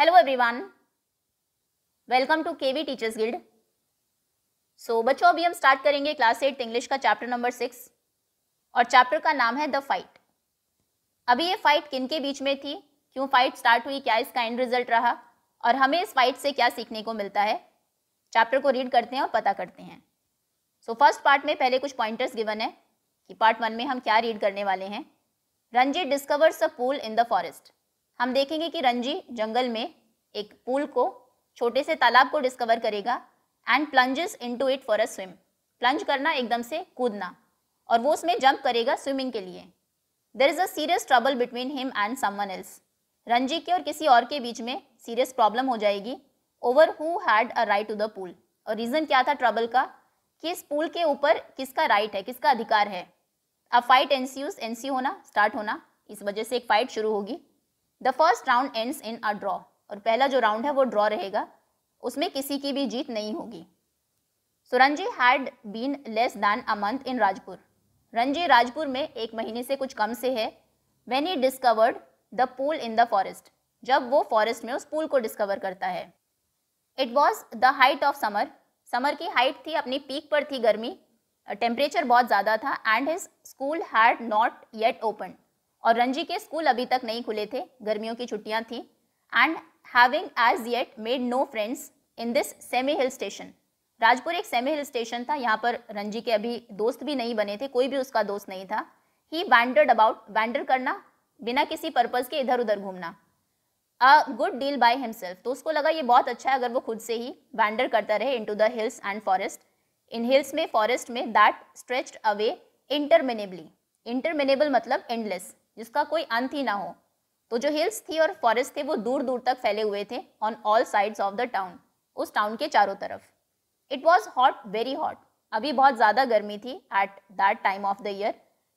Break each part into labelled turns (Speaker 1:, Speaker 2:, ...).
Speaker 1: Hello everyone welcome to KV teachers guild so बच्चों अभी हम स्टार्ट करेंगे क्लास एट इंग्लिश का चैप्टर नंबर सिक्स और चैप्टर का नाम है द फाइट अभी ये फाइट किन के बीच में थी क्यों फाइट स्टार्ट हुई क्या इसका एंड रिजल्ट रहा और हमें इस फाइट से क्या सीखने को मिलता है चैप्टर को रीड करते हैं और पता करते हैं सो फर्स्ट पार्ट में पहले कुछ पॉइंटर्स गिवन है कि पार्ट वन में हम क्या रीड करने वाले हैं Ranjit discovers a pool in the forest हम देखेंगे कि रंजी जंगल में एक पूल को छोटे से तालाब को डिस्कवर करेगा and plunges into it for a swim plunge करना एकदम से कूदना और वो उसमें जंप करेगा स्विमिंग के लिए there is a serious trouble between him and someone else Ranji के और किसी और के बीच में सीरियस प्रॉब्लम हो जाएगी over who had a right to the pool और रीज़न क्या था ट्रबल का कि इस पूल के ऊपर किसका राइट है किसका अधिकार है अ फाइट एनसीयूज एनसी होना स्टार्ट होना इस वजह से एक फाइट शुरू होगी the first round ends in a draw और पहला जो राउंड है वो ड्रॉ रहेगा उसमें किसी की भी जीत नहीं होगी so Ranji had been less than a month in Rajpur Ranji Rajpur में एक महीने से कुछ कम से है when he discovered the pool in the forest जब वो फॉरेस्ट में उस पूल को डिस्कवर करता है it was the height of summer summer की हाइट थी अपनी पीक पर थी गर्मी टेम्परेचर बहुत ज़्यादा था and his school had not yet open और रंजी के स्कूल अभी तक नहीं खुले थे गर्मियों की छुट्टियां थी and having as yet made no friends in this semi hill station Rajpur एक सेमी हिल स्टेशन था यहाँ पर रंजी के अभी दोस्त भी नहीं बने थे कोई भी उसका दोस्त नहीं था ही वैंडर्ड अबाउट वैंडर करना बिना किसी पर्पज़ के इधर उधर घूमना a good deal by himself तो उसको लगा ये बहुत अच्छा है अगर वो खुद से ही वैंडर करता रहे into the hills and forest इन हिल्स में फॉरेस्ट में that stretched away interminably interminable मतलब एंडलेस जिसका कोई अंत ही ना हो तो जो हिल्स थी और फॉरेस्ट थे वो दूर दूर तक फैले हुए थे on all sides of the town उस टाउन के चारों तरफ it was hot very hot अभी बहुत ज़्यादा गर्मी थी at that time of the year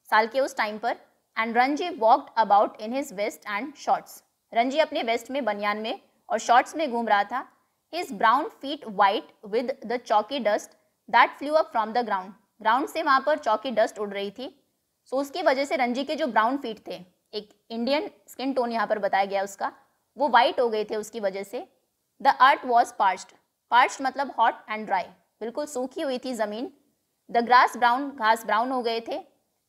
Speaker 1: साल के उस टाइम पर and Ranji walked about in his vest and shorts Ranji अपने वेस्ट में बनियान में और शॉर्ट्स में घूम रहा था his brown feet white with the chalky dust that flew up from the ground ground से वहाँ पर चौकी डस्ट उड़ रही थी सो उसकी वजह से रंजी के जो ब्राउन फीट थे एक इंडियन स्किन टोन यहाँ पर बताया गया उसका वो वाइट हो गए थे उसकी वजह से the earth was parsed parched मतलब हॉट एंड ड्राई बिल्कुल सूखी हुई थी ज़मीन द ग्रास ब्राउन घास ब्राउन हो गए थे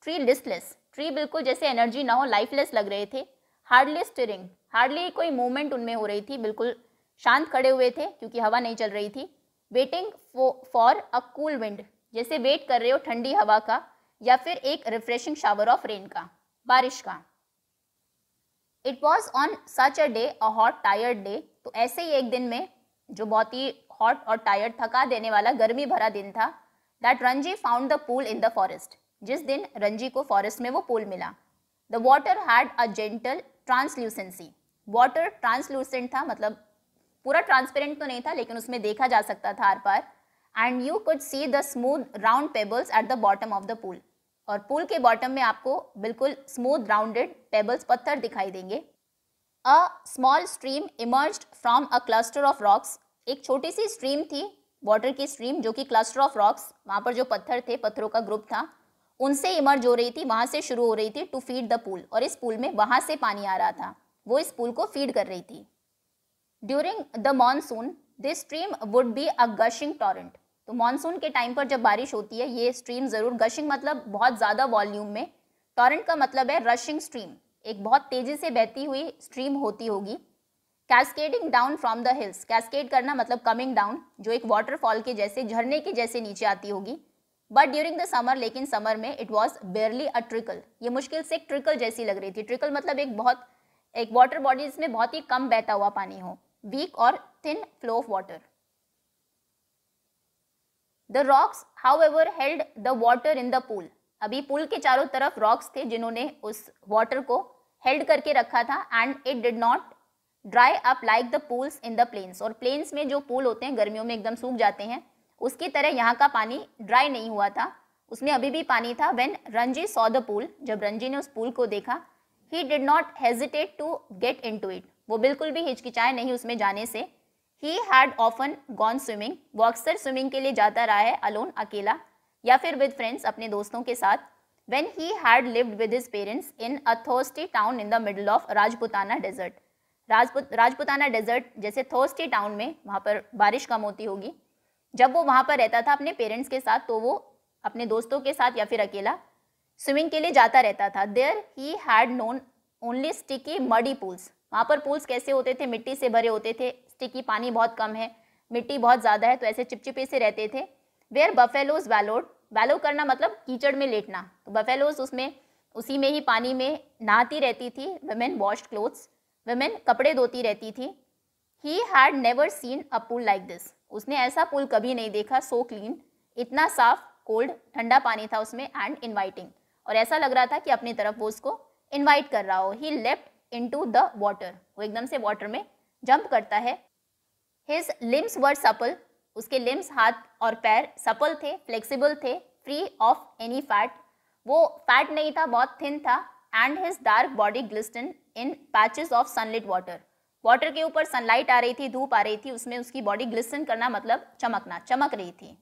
Speaker 1: ट्री लिस्टलेस ट्री बिल्कुल जैसे एनर्जी ना हो लाइफलेस लग रहे थे हार्डली स्टिरिंग हार्डली कोई मूवमेंट उनमें हो रही थी बिल्कुल शांत खड़े हुए थे क्योंकि हवा नहीं चल रही थी waiting for a cool wind जैसे वेट कर रहे हो ठंडी हवा का या फिर एक रिफ्रेशिंग शावर ऑफ रेन का बारिश का it was on such a day a hot tired day तो ऐसे ही एक दिन में जो बहुत ही हॉट और टायर्ड थका देने वाला गर्मी भरा दिन था that Ranji found the pool in the forest जिस दिन रंजी को फॉरेस्ट में वो पूल मिला the water had a gentle translucency water translucent था मतलब पूरा ट्रांसपेरेंट तो नहीं था लेकिन उसमें देखा जा सकता था आर पार and you could see the smooth round pebbles at the bottom of the pool और पूल के बॉटम में आपको बिल्कुल स्मूथ राउंडेड पेबल्स पत्थर दिखाई देंगे a small stream emerge from a cluster of rocks एक छोटी सी स्ट्रीम थी वाटर की स्ट्रीम जो कि क्लस्टर ऑफ रॉक्स वहाँ पर जो पत्थर थे पत्थरों का ग्रुप था उनसे इमर्ज हो रही थी वहाँ से शुरू हो रही थी टू फीड द पूल और इस पूल में वहाँ से पानी आ रहा था वो इस पूल को फीड कर रही थी during the monsoon this stream would be a gushing torrent तो मानसून के टाइम पर जब बारिश होती है ये स्ट्रीम ज़रूर गशिंग मतलब बहुत ज़्यादा वॉल्यूम में टॉरेंट का मतलब है रशिंग स्ट्रीम एक बहुत तेज़ी से बहती हुई स्ट्रीम होती होगी cascading down from the hills cascade करना मतलब कमिंग डाउन जो एक वाटरफॉल के जैसे झरने के जैसे नीचे आती होगी बट ड्यूरिंग द समर लेकिन समर में it was barely a trickle ये मुश्किल से एक ट्रिकल जैसी लग रही थी ट्रिकल मतलब एक बहुत एक वाटर बॉडी जिसमें बहुत ही कम बहता हुआ पानी हो वीक और thin flow of water the rocks however held the water in the pool अभी पुल के चारों तरफ रॉक्स थे जिन्होंने उस वॉटर को हेल्ड करके रखा था and it did not dry up like the pools in the plains और प्लेन्स में जो पूल होते हैं गर्मियों में एकदम सूख जाते हैं उसकी तरह यहाँ का पानी ड्राई नहीं हुआ था उसमें अभी भी पानी था when Ranji saw the pool जब रंजी ने उस पूल को देखा he did not hesitate to get into it वो बिल्कुल भी हिचकिचाए नहीं उसमें जाने से he had often gone swimming वो अक्सर स्विमिंग के लिए जाता रहा है अलोन अकेला या फिर विद फ्रेंड्स अपने दोस्तों के साथ when he had lived with his parents इन a thirsty town in the middle of Rajputana desert. Rajputana desert जैसे थोस्टी टाउन में वहाँ पर बारिश कम होती होगी जब वो वहाँ पर रहता था अपने पेरेंट्स के साथ तो वो अपने दोस्तों के साथ या फिर अकेला स्विमिंग के लिए जाता रहता था there he had known only sticky muddy pools वहाँ पर पूल्स कैसे होते थे मिट्टी से भरे होते थे स्टिकी पानी बहुत कम है मिट्टी बहुत ज़्यादा है तो ऐसे चिपचिपे से रहते थे वेयर बफेलोज वैलोड वैलो करना मतलब कीचड़ में लेटना तो बफेलोज उसमें उसी में ही पानी में नहाती रहती थी वेमेन वॉश क्लोथ्स वेमेन कपड़े धोती रहती थी he had never seen a pool like this उसने ऐसा पुल कभी नहीं देखा सो क्लीन इतना साफ कोल्ड ठंडा पानी था उसमें एंड इन्वाइटिंग और ऐसा लग रहा था कि अपनी तरफ वो उसको इन्वाइट कर रहा हो he left into the water वो एकदम से वाटर में जंप करता है हिज लिम्स वर सपल उसके लिम्स हाथ और पैर सपल थे फ्लेक्सिबल थे फ्री ऑफ एनी फैट वो फैट नहीं था बहुत थिन था and his dark body glisten in patches of sunlit water water के ऊपर सनलाइट आ रही थी धूप आ रही थी उसमें उसकी बॉडी ग्लिस्टन करना मतलब चमकना चमक रही थी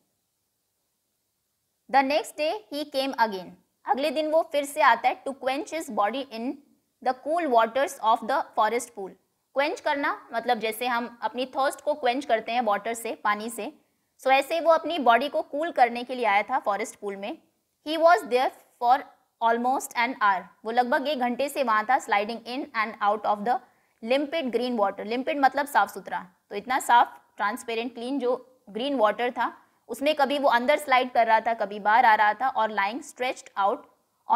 Speaker 1: the next day he came again अगले दिन वो फिर से आता है to quench his body in the cool waters of the forest pool quench करना मतलब जैसे हम अपनी थर्स्ट को क्वेंच करते हैं वाटर से पानी से सो so, ऐसे वो अपनी बॉडी को कूल cool करने के लिए आया था फॉरेस्ट पूल में he was there for almost an hour वो लगभग एक घंटे से वहाँ था sliding in and out of the limpid green water limpid मतलब साफ सुथरा तो इतना साफ ट्रांसपेरेंट क्लीन जो ग्रीन वाटर था उसमें कभी वो अंदर स्लाइड कर रहा था कभी बाहर आ रहा था और lying stretched out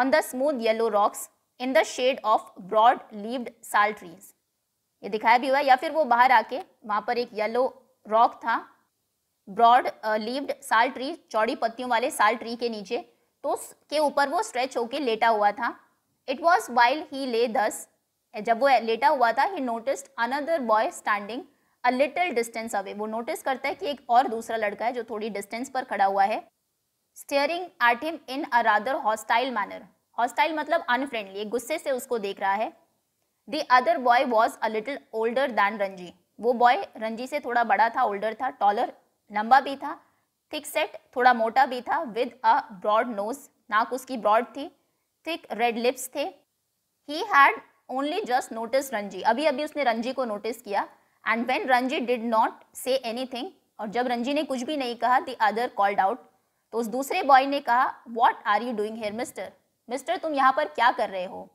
Speaker 1: on the smooth yellow rocks in the shade of broad leaved sal trees ये दिखाया भी हुआ है या फिर वो बाहर आके वहां पर एक येलो रॉक था ब्रॉड लीव्ड साल ट्री चौड़ी पत्तियों वाले साल ट्री के नीचे तो उसके ऊपर वो स्ट्रेच होके लेटा हुआ था इट वॉज वाइल ही ले दस जब वो लेटा हुआ था he notice another boy standing a little distance away वो नोटिस करता है कि एक और दूसरा लड़का है जो थोड़ी डिस्टेंस पर खड़ा हुआ है staring at him in a rather hostile manner hostile मतलब अनफ्रेंडली गुस्से से उसको देख रहा है the other boy was a little older than Ranji वो बॉय रंजी से थोड़ा बड़ा था ओल्डर था टॉलर लंबा भी था थिक सेट थोड़ा मोटा भी था विद अ ब्रॉड नोज नाक उसकी ब्रॉड थी थिक रेड लिप्स थे he had only just notice Ranji अभी अभी उसने रंजी को नोटिस किया and when Ranji did not say anything और जब रंजी ने कुछ भी नहीं कहा द अदर कॉल्ड आउट तो उस दूसरे बॉय ने कहा what are you doing here mister mister तुम यहाँ पर क्या कर रहे हो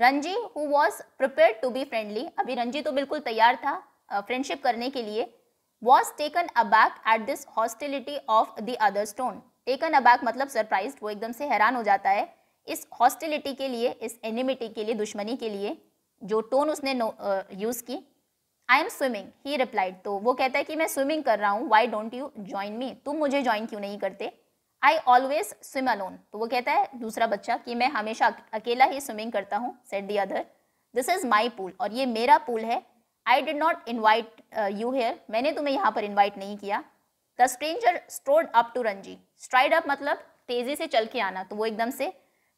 Speaker 1: Ranji who was prepare to be friendly अभी रंजी तो बिल्कुल तैयार था फ्रेंडशिप uh, करने के लिए was taken aback at this hostility of the other stone taken aback मतलब सरप्राइज वो एकदम से हैरान हो जाता है इस हॉस्टिलिटी के लिए इस एनिमिटी के लिए दुश्मनी के लिए जो टोन उसने यूज़ uh, की I am swimming he replied तो वो कहता है कि मैं स्विमिंग कर रहा हूँ why don't you join me तुम मुझे ज्वाइन क्यों नहीं करते आई ऑलवेज स्विम अलोन तो वो कहता है दूसरा बच्चा कि मैं हमेशा अकेला ही स्विमिंग करता हूँ said the other this is my pool और ये मेरा पूल है I did not invite you here मैंने तुम्हें यहाँ पर इन्वाइट नहीं किया the stranger strode up to Ranji stride up मतलब तेज़ी से चल के आना तो वो एकदम से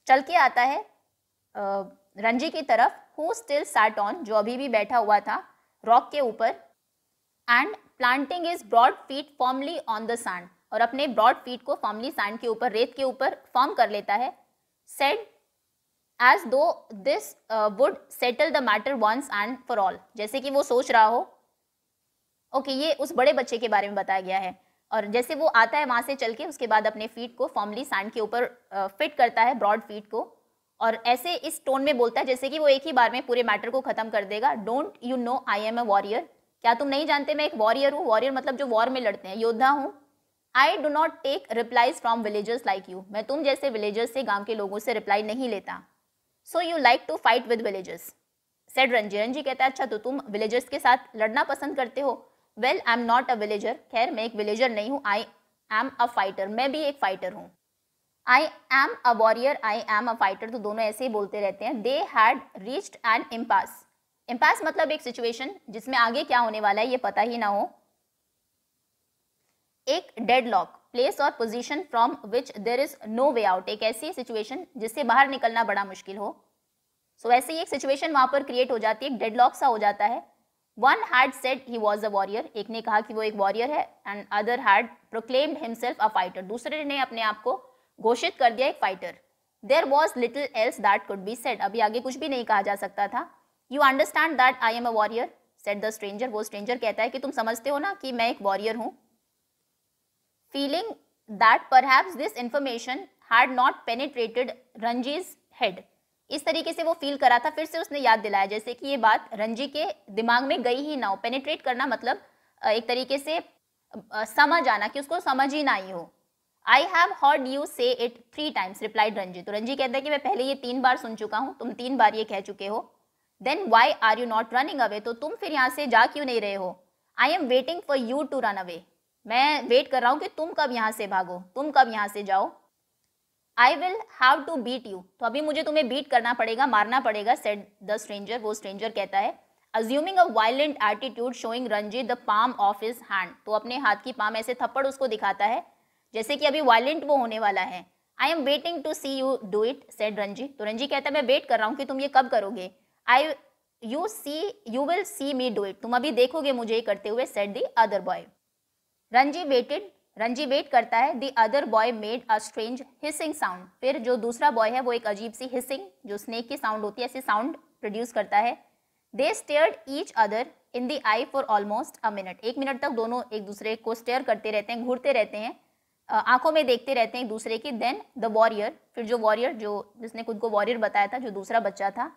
Speaker 1: चल के आता है uh, रंजी की तरफ हु स्टिल सैट ऑन जो अभी भी बैठा हुआ था रॉक के ऊपर and planting his broad feet formally on the sand और अपने ब्रॉड फीट को फॉर्मली सैंड के ऊपर रेत के ऊपर फॉर्म कर लेता है said as though this would settle the matter once and for all जैसे कि वो सोच रहा हो ओके okay, ये उस बड़े बच्चे के बारे में बताया गया है और जैसे वो आता है वहाँ से चल के उसके बाद अपने फीट को फॉर्मली सैंड के ऊपर फिट uh, करता है ब्रॉड फीट को और ऐसे इस टोन में बोलता है जैसे कि वो एक ही बार में पूरे मैटर को खत्म कर देगा don't you know I am a warrior क्या तुम नहीं जानते मैं एक वॉरियर हूँ वॉरियर मतलब जो वॉर में लड़ते हैं योद्धा हूँ I do not take replies from villagers like you मैं तुम जैसे विलेजर्स से गांव के लोगों से रिप्लाई नहीं लेता so you like to fight with villagers said Ranji Ranji कहता है अच्छा तो तुम विलेजर्स के साथ लड़ना पसंद करते हो well I am not a villager खैर मैं एक विलेजर नहीं हूँ आई एम अ फाइटर मैं भी एक फाइटर हूँ I am a warrior I am a fighter तो दोनों ऐसे ही बोलते रहते हैं they had reached an impasse impasse मतलब एक सिचुएशन जिसमें आगे क्या होने वाला है ये पता ही ना हो एक डेड लॉक प्लेस और position from which there is no way out एक ऐसी सिचुएशन जिससे बाहर निकलना बड़ा मुश्किल हो सो so, ऐसे ही एक सिचुएशन वहां पर क्रिएट हो जाती है एक डेड लॉक सा हो जाता है one had said he was a warrior एक ने कहा कि वो एक वॉरियर है and other had proclaimed himself a fighter दूसरे ने अपने आप को घोषित कर दिया एक fighter there was little else that could be said अभी आगे कुछ भी नहीं कहा जा सकता था you understand that I am a warrior said the stranger वो स्ट्रेंजर कहता है कि तुम समझते हो ना कि मैं एक वॉरियर हूँ feeling that perhaps this information had not penetrated Ranji's head. इस तरीके से वो फील करा था फिर से उसने याद दिलाया जैसे कि ये बात रंजी के दिमाग में गई ही ना हो पेनेट्रेट करना मतलब एक तरीके से समझ आना कि उसको समझ ही ना आई हो I have heard you say it three times replied Ranji तो रंजी कहता है कि मैं पहले ये तीन बार सुन चुका हूँ तुम तीन बार ये कह चुके हो then why are you not running away तो तुम फिर यहाँ से जा क्यों नहीं रहे हो I am waiting for you to run away मैं वेट कर रहा हूँ कि तुम कब यहाँ से भागो तुम कब यहाँ से जाओ I will have to beat you तो अभी मुझे तुम्हें बीट करना पड़ेगा मारना पड़ेगा सेट द स्ट्रेंजर वो स्ट्रेंजर कहता है assuming a violent attitude showing Ranjit the palm of his hand तो अपने हाथ की पाम ऐसे थप्पड़ उसको दिखाता है जैसे कि अभी वायलेंट वो होने वाला है I am waiting to see you do it said Ranji तो रंजी कहता है मैं वेट कर रहा हूँ कि तुम ये कब करोगे I you see you will see me do it तुम अभी देखोगे मुझे ये करते हुए said the other boy Ranji waited Ranji wait करता है the other boy made a strange hissing sound फिर जो दूसरा बॉय है वो एक अजीब सी हिसिंग जो स्नेक की साउंड होती है ऐसी साउंड प्रोड्यूस करता है they stared each other in the eye for almost a minute एक मिनट तक दोनों एक दूसरे को स्टेयर करते रहते हैं घूरते रहते हैं आंखों में देखते रहते हैं एक दूसरे की देन द वॉरियर फिर जो वॉरियर जो जिसने खुद को वॉरियर बताया था जो दूसरा बच्चा था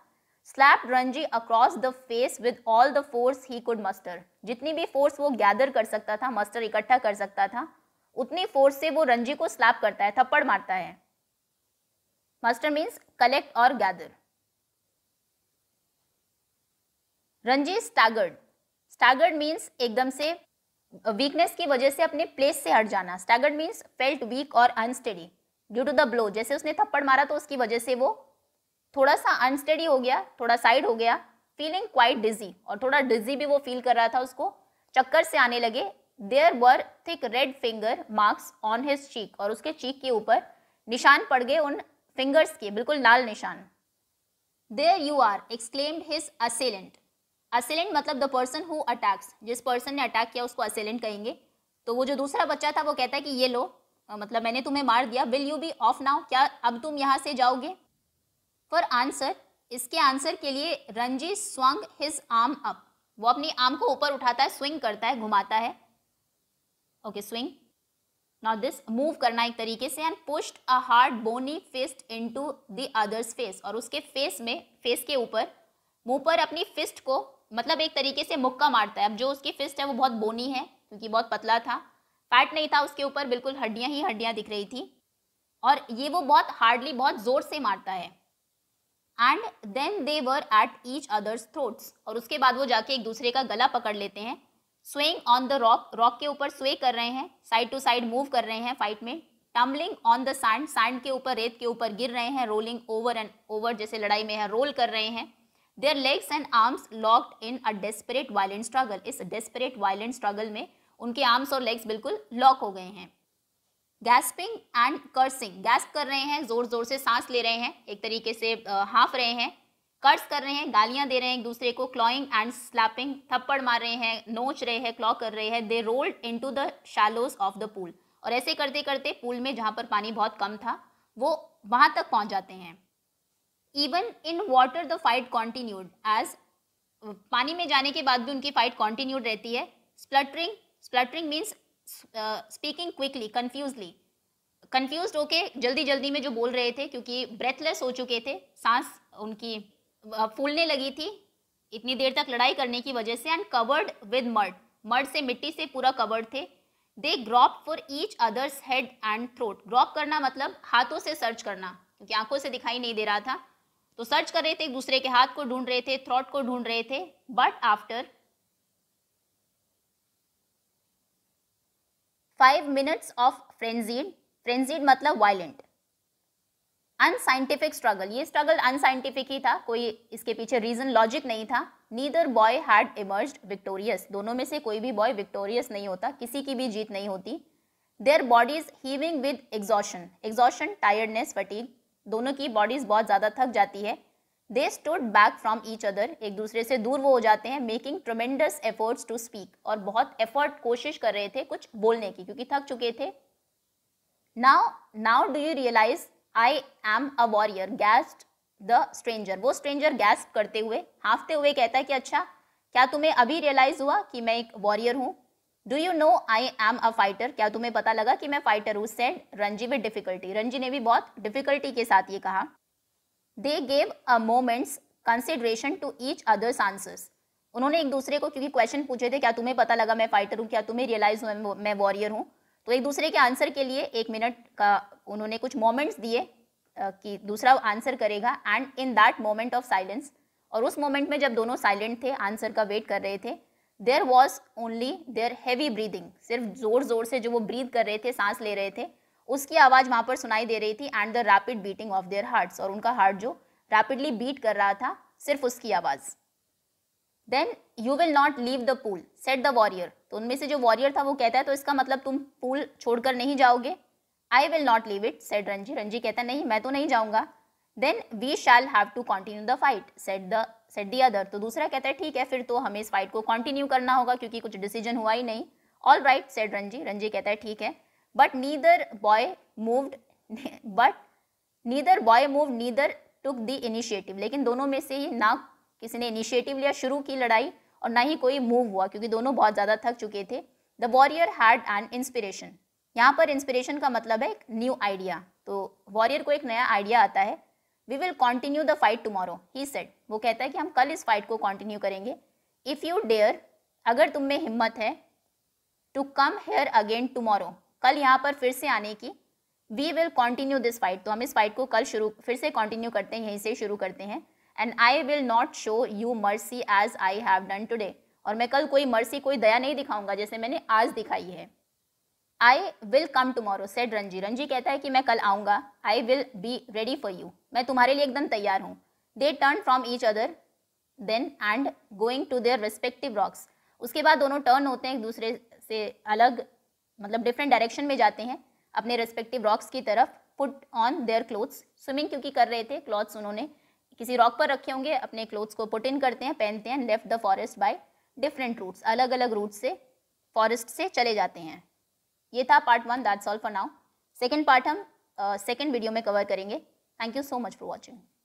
Speaker 1: slapped Ranji across the face with all the force he could muster जितनी भी फोर्स वो गैदर कर सकता था मस्टर इकट्ठा कर सकता था उतनी फोर्स से वो रंजी को स्लैप करता है थप्पड़ मारता है मस्टर मीन्स कलेक्ट और gather Ranji staggered staggered means एकदम से वीकनेस की वजह से अपने प्लेस से हट जाना स्टैगर्ड मीन्स फेल्ट वीक और unsteady due to the blow जैसे उसने थप्पड़ मारा तो उसकी वजह से वो थोड़ा सा अनस्टडी हो गया थोड़ा साइड हो गया फीलिंग क्वाइट डिजी और थोड़ा डिजी भी वो फील कर रहा था उसको चक्कर से आने लगे there were thick red finger marks on his cheek और उसके चीक के ऊपर निशान पड़ गए उन फिंगर्स के बिल्कुल लाल निशान there you are exclaimed his assailant assailant मतलब द पर्सन हु अटैक्स जिस पर्सन ने अटैक किया उसको असिलेंट कहेंगे तो वो जो दूसरा बच्चा था वो कहता है कि ये लो मतलब मैंने तुम्हें मार दिया will you be off now क्या अब तुम यहाँ से जाओगे फॉर आंसर इसके आंसर के लिए Ranji swung his arm up वो अपनी आर्म को ऊपर उठाता है स्विंग करता है घुमाता है okay swing not this move करना एक तरीके से and pushed a hard bony fist into the other's face और उसके फेस में फेस के ऊपर मुंह पर अपनी फिस्ट को मतलब एक तरीके से मुक्का मारता है अब जो उसकी फिस्ट है वो बहुत बोनी है क्योंकि बहुत पतला था फैट नहीं था उसके ऊपर बिल्कुल हड्डियां ही हड्डियां दिख रही थी और ये वो बहुत हार्डली बहुत जोर से मारता है and then they were at each other's throats और उसके बाद वो जाके एक दूसरे का गला पकड़ लेते हैं swaying on the rock rock के ऊपर स्वे कर रहे हैं साइड टू साइड मूव कर रहे हैं फाइट में tumbling on the sand sand के ऊपर रेत के ऊपर गिर रहे हैं रोलिंग ओवर एंड ओवर जैसे लड़ाई में है रोल कर रहे हैं their legs and arms locked in a desperate violent struggle इस डेस्परेट वायलेंट स्ट्रगल में उनके आर्म्स और लेग्स बिल्कुल लॉक हो गए हैं गैस्पिंग एंड कर्सिंग गैस कर रहे हैं जोर जोर से सांस ले रहे हैं एक तरीके से हाफ रहे हैं कर्स कर रहे हैं गालियां दे रहे हैं एक दूसरे को क्लॉइंग एंड स्लैपिंग थप्पड़ मार रहे हैं नोच रहे हैं क्लॉ कर रहे हैं they rolled into the shallows of the pool और ऐसे करते करते पूल में जहां पर पानी बहुत कम था वो वहां तक पहुंच जाते हैं even in water the fight continued as पानी में जाने के बाद भी उनकी फाइट कॉन्टिन्यूड रहती है spluttering spluttering means speaking quickly confusedly confuse होके जल्दी जल्दी में जो बोल रहे थे क्योंकि ब्रेथलेस हो चुके थे सांस उनकी फूलने लगी थी इतनी देर तक लड़ाई करने की वजह से and covered with mud mud से मिट्टी से पूरा कवर्ड थे they grope for each other's head and throat grope करना मतलब हाथों से सर्च करना क्योंकि आंखों से दिखाई नहीं दे रहा था तो सर्च कर रहे थे एक दूसरे के हाथ को ढूंढ रहे थे थ्रोट को ढूंढ रहे थे but after five minutes of frenzied frenzied मतलब वायलेंट अनसाइंटिफिक स्ट्रगल ये स्ट्रगल अनसाइंटिफिक ही था कोई इसके पीछे रीजन लॉजिक नहीं था neither boy had emerge victorious दोनों में से कोई भी बॉय विक्टोरियस नहीं होता किसी की भी जीत नहीं होती their bodies heaving with exhaustion exhaustion tiredness fatigue दोनों की बॉडीज बहुत ज़्यादा थक जाती है they stood back from each other एक दूसरे से दूर वो हो जाते हैं making tremendous efforts to speak और बहुत एफर्ट कोशिश कर रहे थे कुछ बोलने की क्योंकि थक चुके थे now now do you realise I am a warrior gasped the stranger वो स्ट्रेंजर गैस्ट करते हुए हाफते हुए कहता है कि अच्छा क्या तुम्हें अभी रियलाइज हुआ कि मैं एक वॉरियर हूँ do you know I am a fighter क्या तुम्हें पता लगा कि मैं फाइटर हूँ said Ranji with difficulty Ranji ने भी बहुत डिफिकल्टी के साथ ये कहा they gave a moment's consideration to each other's answers उन्होंने एक दूसरे को क्योंकि क्वेश्चन पूछे थे क्या तुम्हें पता लगा मैं फाइटर हूँ क्या तुम्हें रियलाइज हूँ मैं वॉरियर हूँ तो एक दूसरे के आंसर के लिए एक मिनट का उन्होंने कुछ मोमेंट्स दिए कि दूसरा आंसर करेगा and in that moment of silence और उस मोमेंट में जब दोनों साइलेंट थे आंसर का वेट कर रहे थे there was only their heavy breathing सिर्फ जोर जोर से जो वो ब्रीद कर रहे थे सांस ले रहे थे उसकी आवाज़ वहाँ पर सुनाई दे रही थी and the rapid beating of their hearts और उनका हार्ट जो रैपिडली बीट कर रहा था सिर्फ उसकी आवाज़ then you will not leave the pool said the warrior तो उनमें से जो वॉरियर था वो कहता है तो इसका मतलब तुम पूल छोड़कर नहीं जाओगे I will not leave it said Ranji Ranji कहता नहीं मैं तो नहीं जाऊँगा then we shall have to continue the fight said the said the other तो दूसरा कहता है ठीक है फिर तो हमें इस फाइट को कंटिन्यू करना होगा क्योंकि कुछ डिसीजन हुआ ही नहीं all right said Ranji Ranji कहता है ठीक है but neither boy moved but neither boy moved neither took the initiative लेकिन दोनों में से ही ना किसी ने इनिशिएटिव लिया शुरू की लड़ाई और ना ही कोई मूव हुआ क्योंकि दोनों बहुत ज़्यादा थक चुके थे the warrior had an inspiration यहाँ पर इंस्पिरेशन का मतलब है एक न्यू आइडिया तो वॉरियर को एक नया आइडिया आता है we will continue the fight tomorrow he said वो कहता है कि हम कल इस फाइट को कॉन्टिन्यू करेंगे इफ़ यू डेयर अगर तुम में हिम्मत है to come here again tomorrow कल यहाँ पर फिर से आने की we will continue this fight तो हम इस फाइट को कल शुरू फिर से कॉन्टिन्यू करते हैं यहीं से शुरू करते हैं and I will not show you mercy as I have done today और मैं कल कोई मर्सी कोई दया नहीं दिखाऊंगा जैसे मैंने आज दिखाई है I will come tomorrow said Ranji Ranji कहता है कि मैं कल आऊँगा I will be ready for you मैं तुम्हारे लिए एकदम तैयार हूँ they turn from each other then and going to their respective rocks उसके बाद दोनों टर्न होते हैं एक दूसरे से अलग मतलब डिफरेंट डायरेक्शन में जाते हैं अपने रेस्पेक्टिव रॉक्स की तरफ put on their clothes swimming क्योंकि कर रहे थे क्लॉथ्स उन्होंने किसी रॉक पर रखे होंगे अपने क्लोथ्स को पुट इन करते हैं पहनते हैं left the forest by different routes अलग अलग रूट से फॉरेस्ट से चले जाते हैं ये था part one that's all for now second part हम सेकेंड uh, वीडियो में कवर करेंगे thank you so much for watching